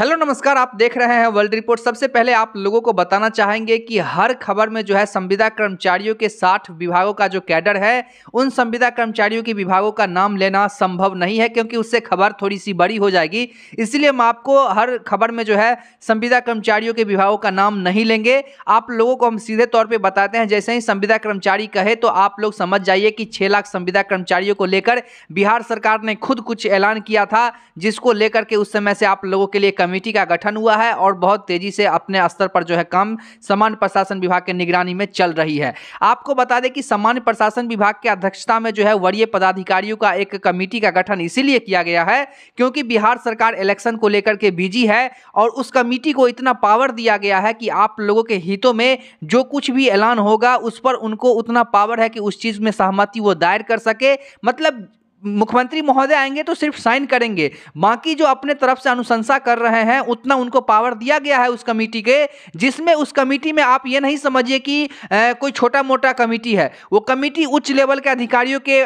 hello नमस्कार आप देख रहे हैं वर्ल्ड रिपोर्ट सबसे पहले आप लोगों को बताना चाहेंगे कि हर खबर में जो है संविदा कर्मचारियों के साठ विभागों का जो कैडर है उन संविदा कर्मचारियों के विभागों का नाम लेना संभव नहीं है क्योंकि उससे खबर थोड़ी सी बड़ी हो जाएगी इसलिए हम आपको हर खबर में जो है संविदा कर्मचारियों के विभागों का नाम नहीं लेंगे आप लोगों को हम सीधे तौर पर बताते हैं जैसे ही संविदा कर्मचारी कहे तो आप लोग समझ जाइए कि छः लाख संविदा कर्मचारियों को लेकर बिहार सरकार ने खुद कुछ ऐलान किया था जिसको लेकर के उस समय से आप लोगों के लिए कमेटी का गठन हुआ है और बहुत तेजी से अपने स्तर पर जो है काम सामान्य प्रशासन विभाग के निगरानी में चल रही है आपको बता दें कि सामान्य प्रशासन विभाग की अध्यक्षता में जो है वरीय पदाधिकारियों का एक कमेटी का गठन इसीलिए किया गया है क्योंकि बिहार सरकार इलेक्शन को लेकर के बिजी है और उस कमेटी को इतना पावर दिया गया है कि आप लोगों के हितों में जो कुछ भी ऐलान होगा उस पर उनको उतना पावर है कि उस चीज़ में सहमति वो दायर कर सके मतलब मुख्यमंत्री महोदय आएंगे तो सिर्फ साइन करेंगे बाकी जो अपने तरफ से अनुशंसा कर रहे हैं उतना उनको पावर दिया गया है उस कमेटी के जिसमें उस कमेटी में आप ये नहीं समझिए कि आ, कोई छोटा मोटा कमेटी है वो कमेटी उच्च लेवल के अधिकारियों के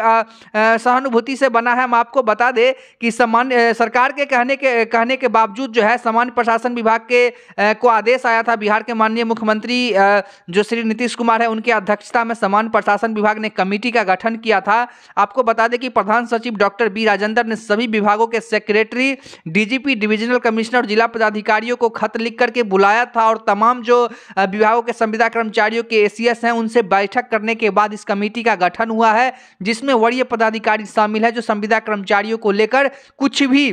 सहानुभूति से बना है हम आपको बता दें कि सामान्य सरकार के कहने के कहने के बावजूद जो है सामान्य प्रशासन विभाग के आ, को आदेश आया था बिहार के माननीय मुख्यमंत्री जो श्री नीतीश कुमार है उनकी अध्यक्षता में सामान्य प्रशासन विभाग ने कमेटी का गठन किया था आपको बता दें कि प्रधान प्रधान सचिव डॉक्टर बी राजेंद्र ने सभी विभागों के सेक्रेटरी डीजीपी डिविजनल कमिश्नर और जिला पदाधिकारियों को खत लिख करके बुलाया था और तमाम जो विभागों के संविदा कर्मचारियों के एसीएस हैं उनसे बैठक करने के बाद इस कमेटी का गठन हुआ है जिसमें वरीय पदाधिकारी शामिल है जो संविदा कर्मचारियों को लेकर कुछ भी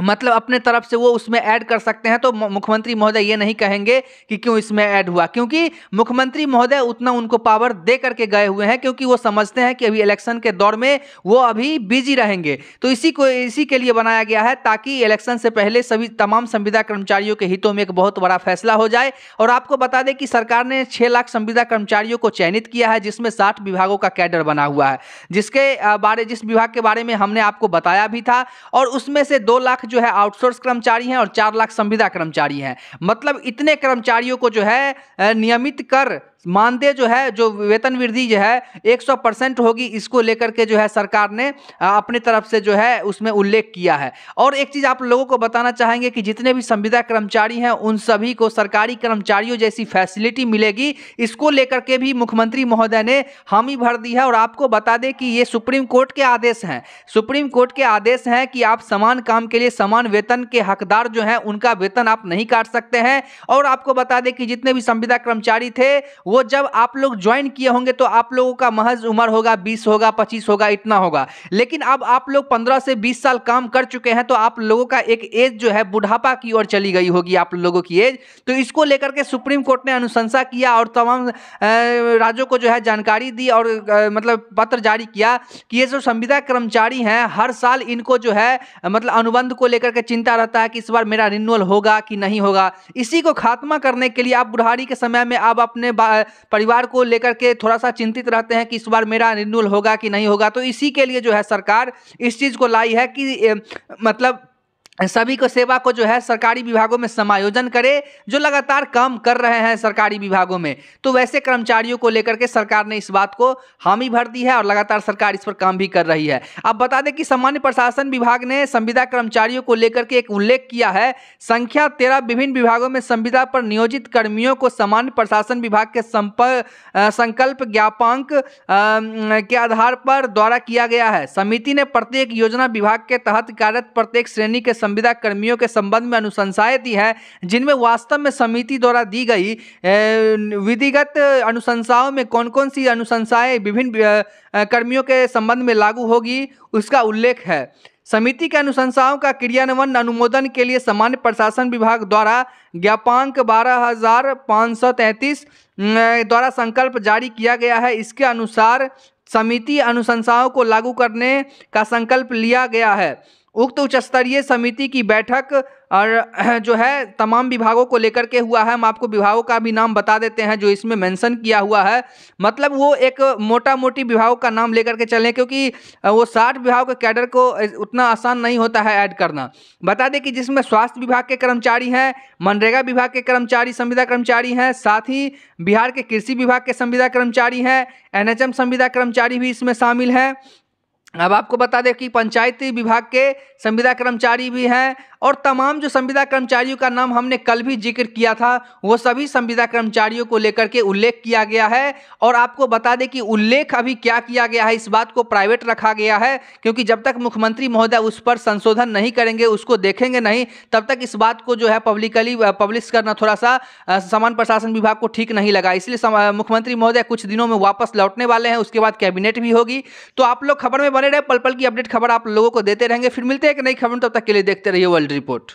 मतलब अपने तरफ से वो उसमें ऐड कर सकते हैं तो मुख्यमंत्री महोदय ये नहीं कहेंगे कि क्यों इसमें ऐड हुआ क्योंकि मुख्यमंत्री महोदय उतना उनको पावर दे करके गए हुए हैं क्योंकि वो समझते हैं कि अभी इलेक्शन के दौर में वो अभी बिजी रहेंगे तो इसी को इसी के लिए बनाया गया है ताकि इलेक्शन से पहले सभी तमाम संविदा कर्मचारियों के हितों में एक बहुत बड़ा फैसला हो जाए और आपको बता दें कि सरकार ने छः लाख संविदा कर्मचारियों को चयनित किया है जिसमें साठ विभागों का कैडर बना हुआ है जिसके बारे जिस विभाग के बारे में हमने आपको बताया भी था और उसमें से दो लाख जो है आउटसोर्स कर्मचारी हैं और चार लाख संविदा कर्मचारी हैं मतलब इतने कर्मचारियों को जो है नियमित कर मानदेय जो है जो वेतन वृद्धि जो है 100 परसेंट होगी इसको लेकर के जो है सरकार ने अपनी तरफ से जो है उसमें उल्लेख किया है और एक चीज़ आप लोगों को बताना चाहेंगे कि जितने भी संविदा कर्मचारी हैं उन सभी को सरकारी कर्मचारियों जैसी फैसिलिटी मिलेगी इसको लेकर के भी मुख्यमंत्री महोदय ने हामी भर दी है और आपको बता दें कि ये सुप्रीम कोर्ट के आदेश हैं सुप्रीम कोर्ट के आदेश हैं कि आप समान काम के लिए समान वेतन के हकदार जो हैं उनका वेतन आप नहीं काट सकते हैं और आपको बता दें कि जितने भी संविदा कर्मचारी थे वो जब आप लोग ज्वाइन किए होंगे तो आप लोगों का महज उम्र होगा बीस होगा पच्चीस होगा इतना होगा लेकिन अब आप लोग पंद्रह से बीस साल काम कर चुके हैं तो आप लोगों का एक एज जो है बुढ़ापा की ओर चली गई होगी आप लोगों की एज तो इसको लेकर के सुप्रीम कोर्ट ने अनुशंसा किया और तमाम राज्यों को जो है जानकारी दी और आ, मतलब पत्र जारी किया कि ये जो संविदा कर्मचारी हैं हर साल इनको जो है मतलब अनुबंध को लेकर के चिंता रहता है कि इस बार मेरा रिन्यूअल होगा कि नहीं होगा इसी को खात्मा करने के लिए आप बुढ़ारी के समय में आप अपने परिवार को लेकर के थोड़ा सा चिंतित रहते हैं कि इस बार मेरा रिन्यूअल होगा कि नहीं होगा तो इसी के लिए जो है सरकार इस चीज़ को लाई है कि मतलब सभी को सेवा को जो है सरकारी विभागों में समायोजन करे जो लगातार काम कर रहे हैं सरकारी विभागों में तो वैसे कर्मचारियों को लेकर के सरकार ने इस बात को हामी भर दी है और लगातार सरकार इस पर काम भी कर रही है अब बता दें कि सामान्य प्रशासन विभाग ने संविदा कर्मचारियों को लेकर के एक उल्लेख किया है संख्या तेरह विभिन्न विभागों में संविदा पर नियोजित कर्मियों को सामान्य प्रशासन विभाग के संकल्प ज्ञापांक के आधार पर द्वारा किया गया है समिति ने प्रत्येक योजना विभाग के तहत कार्यरत प्रत्येक श्रेणी के संविदा कर्मियों के संबंध में अनुशंसाएं दी है जिनमें वास्तव में समिति द्वारा दी गई विधिगत अनुशंसाओं में कौन कौन सी अनुशंसाएं विभिन्न कर्मियों के संबंध में लागू होगी उसका उल्लेख है समिति के अनुशंसाओं का क्रियान्वयन अनुमोदन के लिए सामान्य प्रशासन विभाग द्वारा ज्ञापांक बारह हजार पाँच सौ तैंतीस द्वारा संकल्प जारी किया गया है इसके अनुसार समिति अनुशंसाओं को लागू करने का संकल्प लिया गया है उक्त उच्च स्तरीय समिति की बैठक और जो है तमाम विभागों को लेकर के हुआ है हम आपको विभागों का भी नाम बता देते हैं जो इसमें मेंशन किया हुआ है मतलब वो एक मोटा मोटी विभागों का नाम लेकर के चलें क्योंकि वो साठ विभाग के कैडर को उतना आसान नहीं होता है ऐड करना बता दें कि जिसमें स्वास्थ्य विभाग के कर्मचारी हैं मनरेगा विभाग के कर्मचारी संविदा कर्मचारी हैं साथ ही बिहार के कृषि विभाग के संविदा कर्मचारी हैं एन संविदा कर्मचारी भी इसमें शामिल हैं अब आपको बता दें कि पंचायती विभाग के संविदा कर्मचारी भी हैं और तमाम जो संविदा कर्मचारियों का नाम हमने कल भी जिक्र किया था वो सभी संविदा कर्मचारियों को लेकर के उल्लेख किया गया है और आपको बता दें कि उल्लेख अभी क्या किया गया है इस बात को प्राइवेट रखा गया है क्योंकि जब तक मुख्यमंत्री महोदय उस पर संशोधन नहीं करेंगे उसको देखेंगे नहीं तब तक इस बात को जो है पब्लिकली पब्लिश करना थोड़ा सा सामान्य प्रशासन विभाग को ठीक नहीं लगा इसलिए मुख्यमंत्री महोदय कुछ दिनों में वापस लौटने वाले हैं उसके बाद कैबिनेट भी होगी तो आप लोग खबर में बने बने रहे पल पल की अपडेट खबर आप लोगों को देते रहेंगे फिर मिलते हैं एक नई खबर तब तक के लिए देखते रहिए वर्ल्ड रिपोर्ट